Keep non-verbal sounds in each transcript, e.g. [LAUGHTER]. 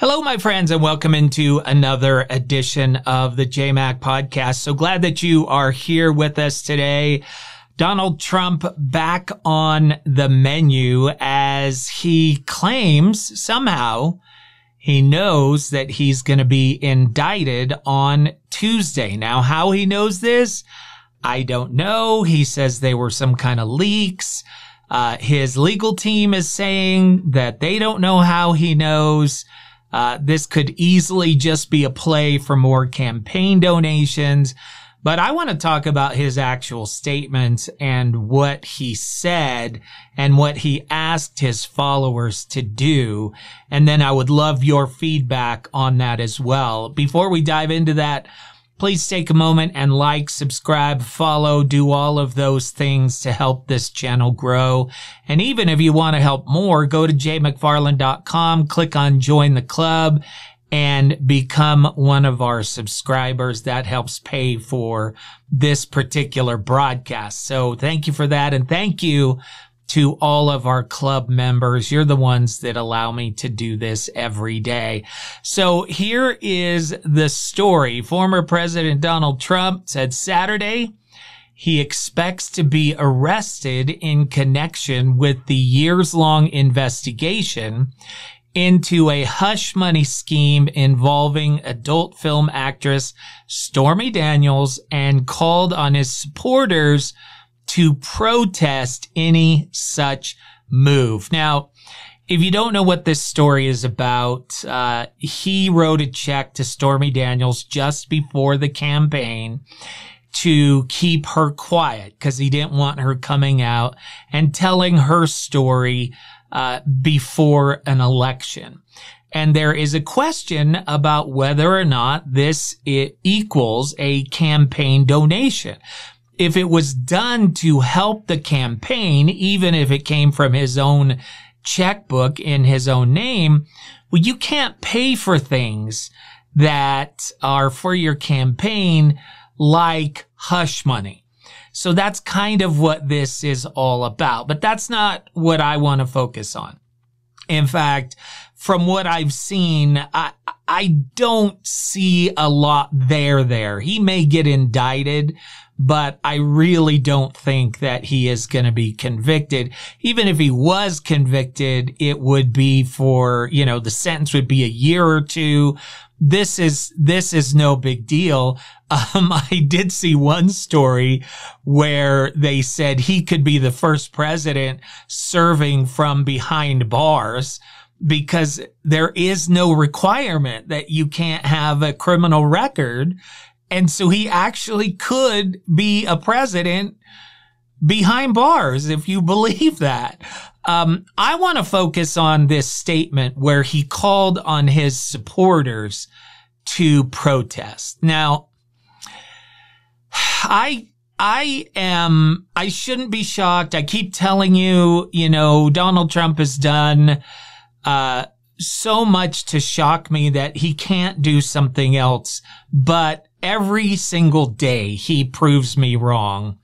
Hello, my friends, and welcome into another edition of the JMAC podcast. So glad that you are here with us today. Donald Trump back on the menu as he claims somehow he knows that he's going to be indicted on Tuesday. Now, how he knows this, I don't know. He says they were some kind of leaks. Uh, his legal team is saying that they don't know how he knows. Uh, this could easily just be a play for more campaign donations. But I want to talk about his actual statements and what he said and what he asked his followers to do. And then I would love your feedback on that as well. Before we dive into that, please take a moment and like, subscribe, follow, do all of those things to help this channel grow. And even if you want to help more, go to jmcfarland.com, click on join the club and become one of our subscribers. That helps pay for this particular broadcast. So thank you for that. And thank you to all of our club members. You're the ones that allow me to do this every day. So here is the story. Former President Donald Trump said Saturday, he expects to be arrested in connection with the years long investigation into a hush money scheme involving adult film actress Stormy Daniels and called on his supporters to protest any such move. Now, if you don't know what this story is about, uh, he wrote a check to Stormy Daniels just before the campaign to keep her quiet because he didn't want her coming out and telling her story uh, before an election. And there is a question about whether or not this equals a campaign donation if it was done to help the campaign, even if it came from his own checkbook in his own name, well, you can't pay for things that are for your campaign like hush money. So that's kind of what this is all about, but that's not what I want to focus on. In fact, from what I've seen, I, I don't see a lot there there. He may get indicted, but I really don't think that he is going to be convicted. Even if he was convicted, it would be for, you know, the sentence would be a year or two. This is, this is no big deal. [LAUGHS] Um, I did see one story where they said he could be the first president serving from behind bars because there is no requirement that you can't have a criminal record. And so he actually could be a president behind bars if you [LAUGHS] believe that. Um, I want to focus on this statement where he called on his supporters to protest. Now, [SIGHS] I I am I shouldn't be shocked. I keep telling you, you know, Donald Trump is done uh, so much to shock me that he can't do something else. But every single day he proves me wrong.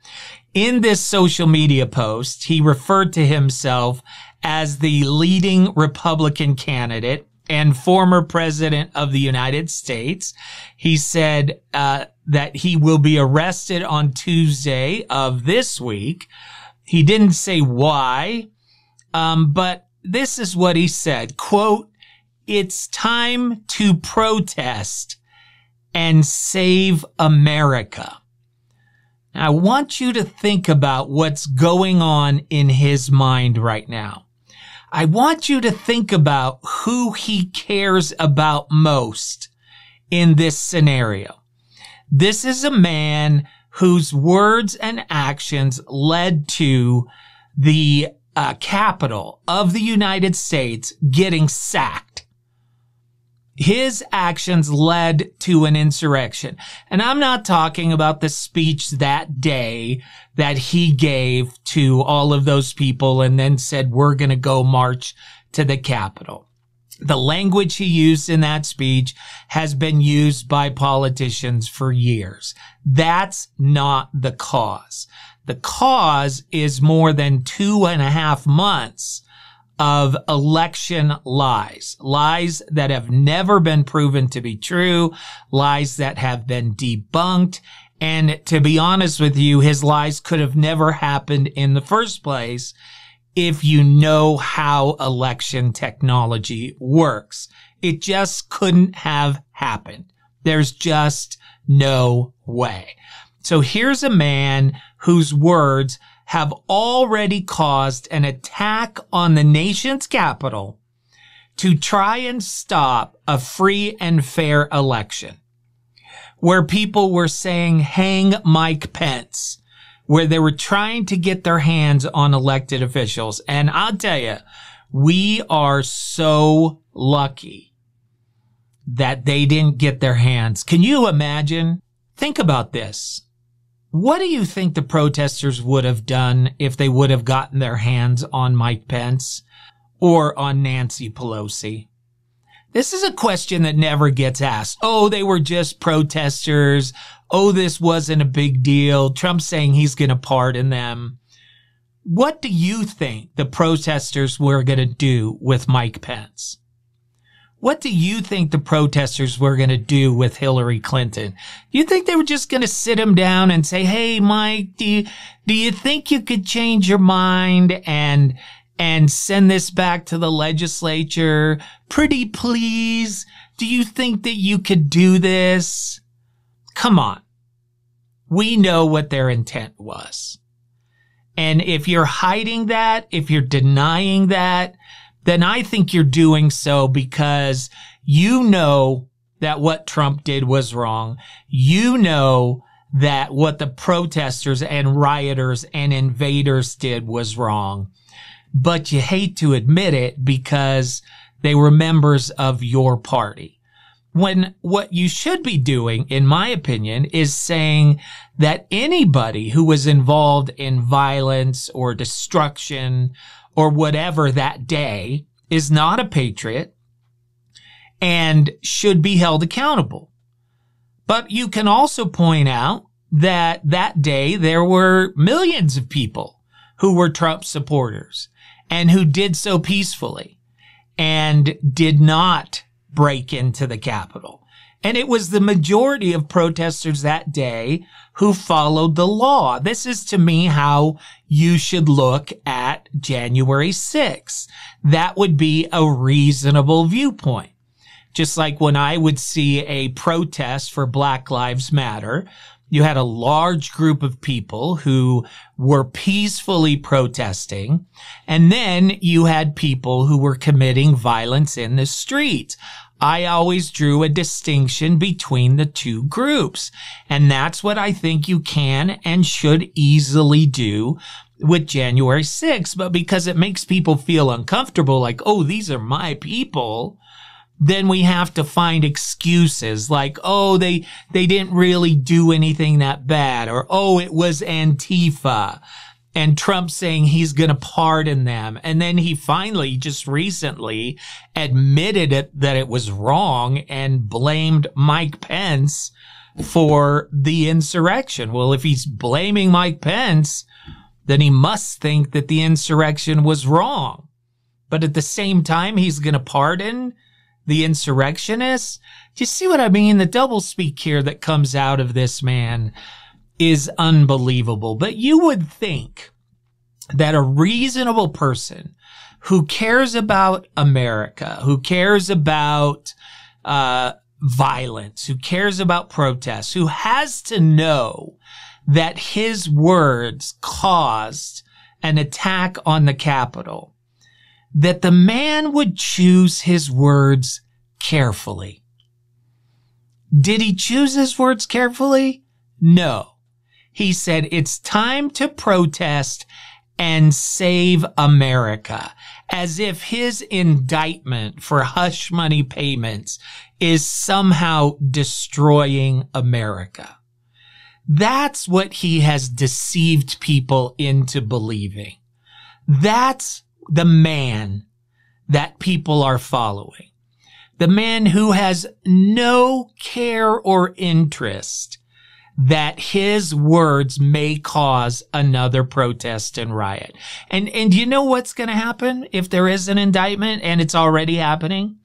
In this social media post, he referred to himself as the leading Republican candidate and former president of the United States. He said uh, that he will be arrested on Tuesday of this week. He didn't say why, um, but this is what he said, quote, it's time to protest and save America. Now, I want you to think about what's going on in his mind right now. I want you to think about who he cares about most in this scenario. This is a man whose words and actions led to the uh, capital of the United States getting sacked. His actions led to an insurrection. And I'm not talking about the speech that day that he gave to all of those people and then said, we're going to go march to the Capitol. The language he used in that speech has been used by politicians for years. That's not the cause. The cause is more than two and a half months of election lies, lies that have never been proven to be true, lies that have been debunked. And to be honest with you, his lies could have never happened in the first place if you know how election technology works. It just couldn't have happened. There's just no way. So here's a man whose words have already caused an attack on the nation's capital to try and stop a free and fair election where people were saying, hang Mike Pence, where they were trying to get their hands on elected officials. And I'll tell you, we are so lucky that they didn't get their hands. Can you imagine? Think about this. What do you think the protesters would have done if they would have gotten their hands on Mike Pence or on Nancy Pelosi? This is a question that never gets asked. Oh, they were just protesters. Oh, this wasn't a big deal. Trump saying he's going to pardon them. What do you think the protesters were going to do with Mike Pence? What do you think the protesters were going to do with Hillary Clinton? Do you think they were just going to sit him down and say, Hey, Mike, do you, do you think you could change your mind and, and send this back to the legislature? Pretty please. Do you think that you could do this? Come on. We know what their intent was. And if you're hiding that, if you're denying that, then I think you're doing so because you know that what Trump did was wrong. You know that what the protesters and rioters and invaders did was wrong. But you hate to admit it because they were members of your party. When what you should be doing, in my opinion, is saying that anybody who was involved in violence or destruction or whatever that day is not a patriot and should be held accountable. But you can also point out that that day there were millions of people who were Trump supporters and who did so peacefully and did not break into the Capitol and it was the majority of protesters that day who followed the law. This is to me how you should look at January 6th. That would be a reasonable viewpoint. Just like when I would see a protest for Black Lives Matter, you had a large group of people who were peacefully protesting. And then you had people who were committing violence in the streets. I always drew a distinction between the two groups. And that's what I think you can and should easily do with January 6th. But because it makes people feel uncomfortable, like, oh, these are my people, then we have to find excuses like, oh, they, they didn't really do anything that bad or, oh, it was Antifa and Trump saying he's going to pardon them. And then he finally just recently admitted it, that it was wrong and blamed Mike Pence for the insurrection. Well, if he's blaming Mike Pence, then he must think that the insurrection was wrong. But at the same time, he's going to pardon the insurrectionists. Do you see what I mean? The doublespeak here that comes out of this man is unbelievable. But you would think that a reasonable person who cares about America, who cares about uh, violence, who cares about protests, who has to know that his words caused an attack on the Capitol, that the man would choose his words carefully. Did he choose his words carefully? No. He said, it's time to protest and save America as if his indictment for hush money payments is somehow destroying America. That's what he has deceived people into believing. That's the man that people are following. The man who has no care or interest that his words may cause another protest and riot. And, and you know what's going to happen if there is an indictment and it's already happening?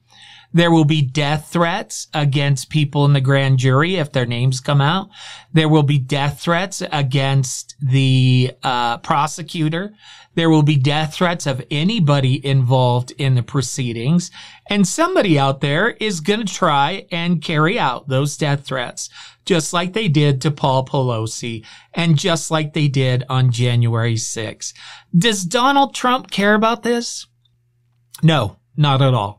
There will be death threats against people in the grand jury if their names come out. There will be death threats against the uh, prosecutor. There will be death threats of anybody involved in the proceedings. And somebody out there is going to try and carry out those death threats, just like they did to Paul Pelosi and just like they did on January 6th. Does Donald Trump care about this? No, not at all.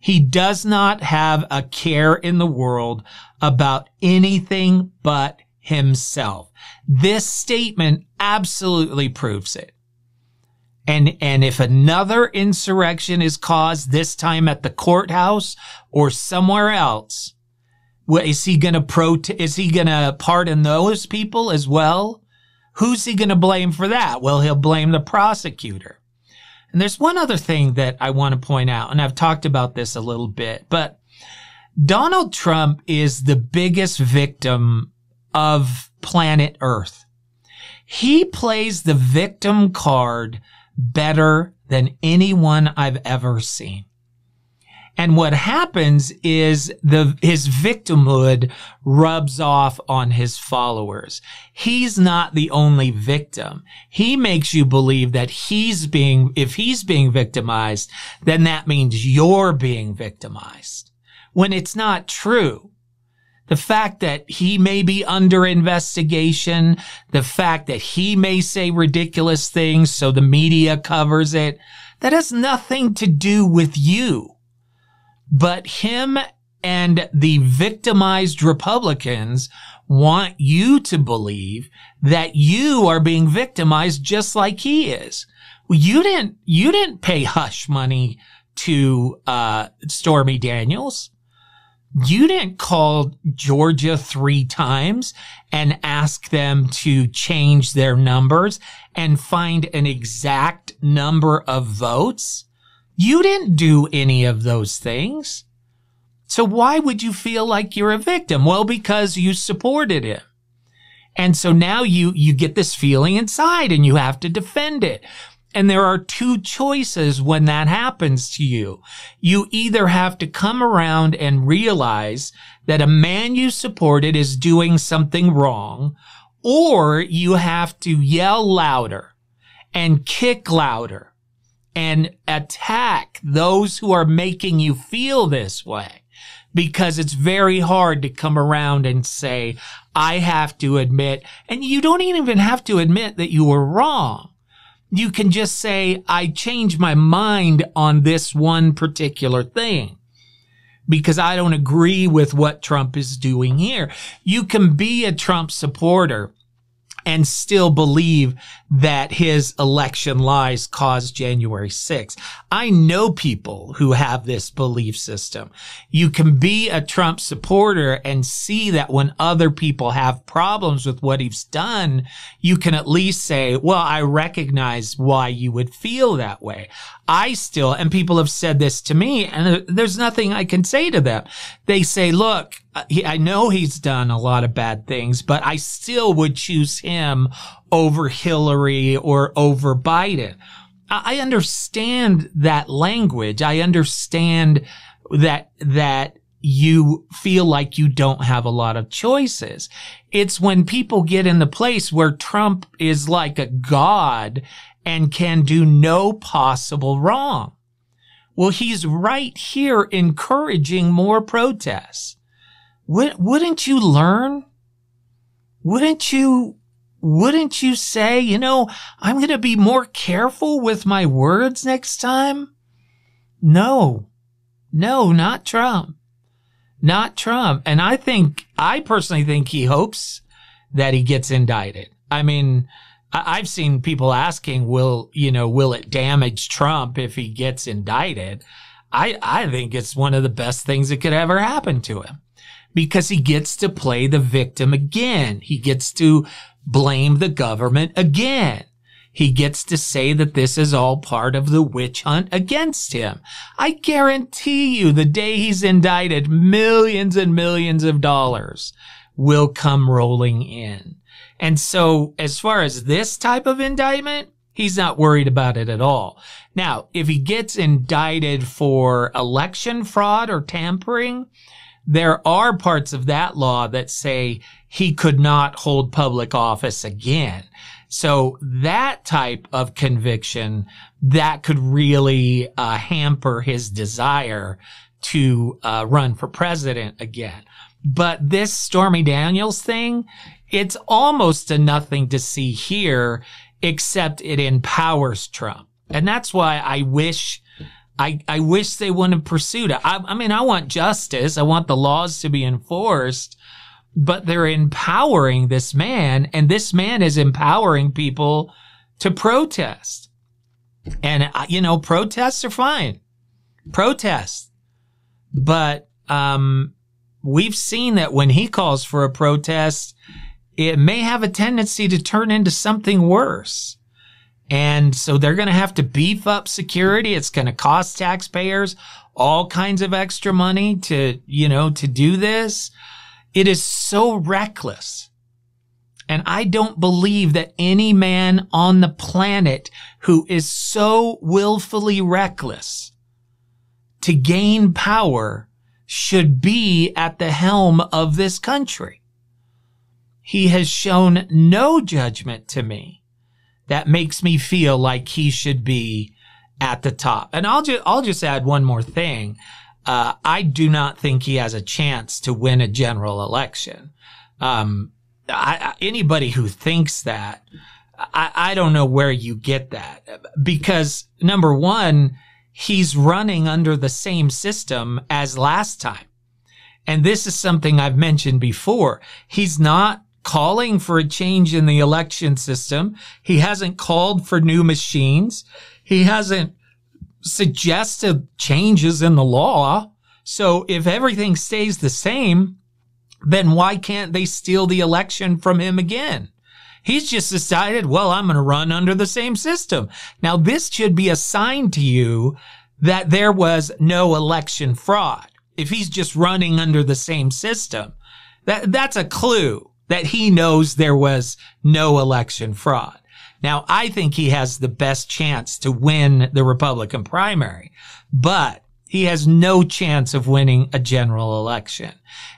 He does not have a care in the world about anything but himself. This statement absolutely proves it. And, and if another insurrection is caused, this time at the courthouse or somewhere else, what, is he going to pro? is he going to pardon those people as well? Who's he going to blame for that? Well, he'll blame the prosecutor. And there's one other thing that I want to point out, and I've talked about this a little bit, but Donald Trump is the biggest victim of planet Earth. He plays the victim card better than anyone I've ever seen. And what happens is the, his victimhood rubs off on his followers. He's not the only victim. He makes you believe that he's being, if he's being victimized, then that means you're being victimized when it's not true. The fact that he may be under investigation, the fact that he may say ridiculous things so the media covers it, that has nothing to do with you. But him and the victimized Republicans want you to believe that you are being victimized just like he is. you didn't, you didn't pay hush money to, uh, Stormy Daniels. You didn't call Georgia three times and ask them to change their numbers and find an exact number of votes you didn't do any of those things. So why would you feel like you're a victim? Well, because you supported him. And so now you, you get this feeling inside and you have to defend it. And there are two choices when that happens to you. You either have to come around and realize that a man you supported is doing something wrong, or you have to yell louder and kick louder and attack those who are making you feel this way because it's very hard to come around and say, I have to admit, and you don't even have to admit that you were wrong. You can just say, I changed my mind on this one particular thing because I don't agree with what Trump is doing here. You can be a Trump supporter and still believe that his election lies caused January 6th. I know people who have this belief system. You can be a Trump supporter and see that when other people have problems with what he's done, you can at least say, well, I recognize why you would feel that way. I still, and people have said this to me, and there's nothing I can say to them. They say, look, uh, he, I know he's done a lot of bad things, but I still would choose him over Hillary or over Biden. I, I understand that language. I understand that, that you feel like you don't have a lot of choices. It's when people get in the place where Trump is like a god and can do no possible wrong. Well, he's right here encouraging more protests wouldn't you learn? Wouldn't you, wouldn't you say, you know, I'm going to be more careful with my words next time? No, no, not Trump, not Trump. And I think, I personally think he hopes that he gets indicted. I mean, I've seen people asking, will, you know, will it damage Trump if he gets indicted? I, I think it's one of the best things that could ever happen to him because he gets to play the victim again. He gets to blame the government again. He gets to say that this is all part of the witch hunt against him. I guarantee you the day he's indicted, millions and millions of dollars will come rolling in. And so as far as this type of indictment, he's not worried about it at all. Now, if he gets indicted for election fraud or tampering, there are parts of that law that say he could not hold public office again. So that type of conviction that could really uh, hamper his desire to uh, run for president again. But this Stormy Daniels thing, it's almost a nothing to see here, except it empowers Trump. And that's why I wish I, I wish they wouldn't have pursued it. I, I mean, I want justice. I want the laws to be enforced, but they're empowering this man and this man is empowering people to protest. And, uh, you know, protests are fine. Protest. But, um, we've seen that when he calls for a protest, it may have a tendency to turn into something worse. And so they're going to have to beef up security. It's going to cost taxpayers all kinds of extra money to, you know, to do this. It is so reckless. And I don't believe that any man on the planet who is so willfully reckless to gain power should be at the helm of this country. He has shown no judgment to me that makes me feel like he should be at the top. And I'll just I'll just add one more thing. Uh, I do not think he has a chance to win a general election. Um, I, anybody who thinks that, I, I don't know where you get that because number one, he's running under the same system as last time. And this is something I've mentioned before. He's not calling for a change in the election system. He hasn't called for new machines. He hasn't suggested changes in the law. So if everything stays the same, then why can't they steal the election from him again? He's just decided, well, I'm going to run under the same system. Now, this should be a sign to you that there was no election fraud. If he's just running under the same system, that, that's a clue that he knows there was no election fraud. Now, I think he has the best chance to win the Republican primary, but he has no chance of winning a general election.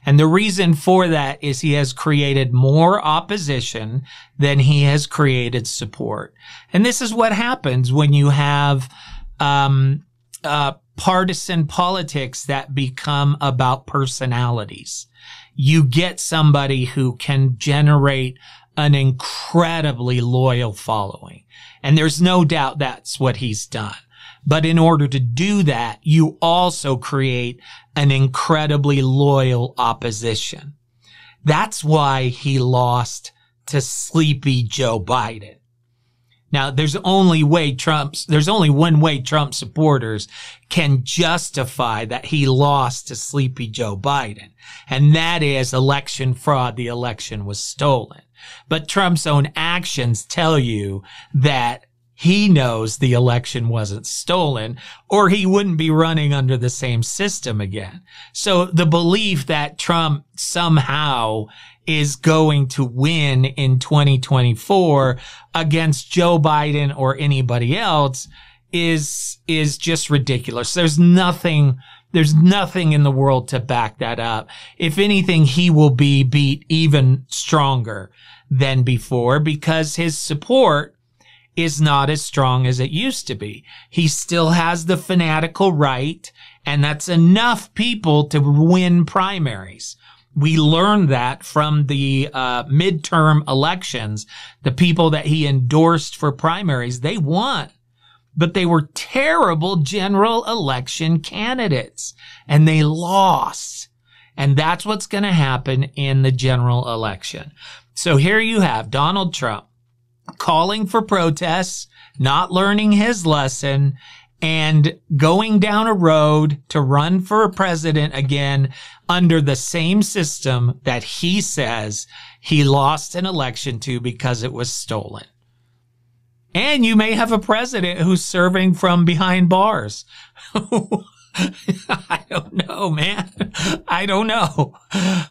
And the reason for that is he has created more opposition than he has created support. And this is what happens when you have, um, uh, partisan politics that become about personalities. You get somebody who can generate an incredibly loyal following. And there's no doubt that's what he's done. But in order to do that, you also create an incredibly loyal opposition. That's why he lost to sleepy Joe Biden. Now, there's only way Trump's, there's only one way Trump supporters can justify that he lost to sleepy Joe Biden. And that is election fraud. The election was stolen. But Trump's own actions tell you that he knows the election wasn't stolen or he wouldn't be running under the same system again. So the belief that Trump somehow is going to win in 2024 against Joe Biden or anybody else is, is just ridiculous. There's nothing, there's nothing in the world to back that up. If anything, he will be beat even stronger than before because his support is not as strong as it used to be. He still has the fanatical right, and that's enough people to win primaries. We learned that from the uh, midterm elections. The people that he endorsed for primaries, they won but they were terrible general election candidates and they lost. And that's what's going to happen in the general election. So here you have Donald Trump, calling for protests, not learning his lesson, and going down a road to run for president again under the same system that he says he lost an election to because it was stolen. And you may have a president who's serving from behind bars. [LAUGHS] [LAUGHS] I don't know, man. I don't know.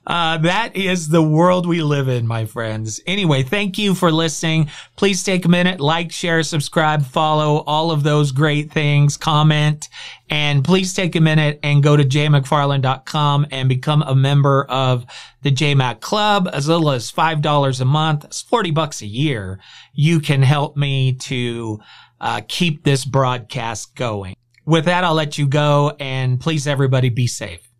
Uh, that is the world we live in, my friends. Anyway, thank you for listening. Please take a minute, like, share, subscribe, follow, all of those great things, comment, and please take a minute and go to jmcfarland.com and become a member of the JMAC Club. As little as $5 a month, it's 40 bucks a year. You can help me to uh, keep this broadcast going. With that, I'll let you go and please everybody be safe.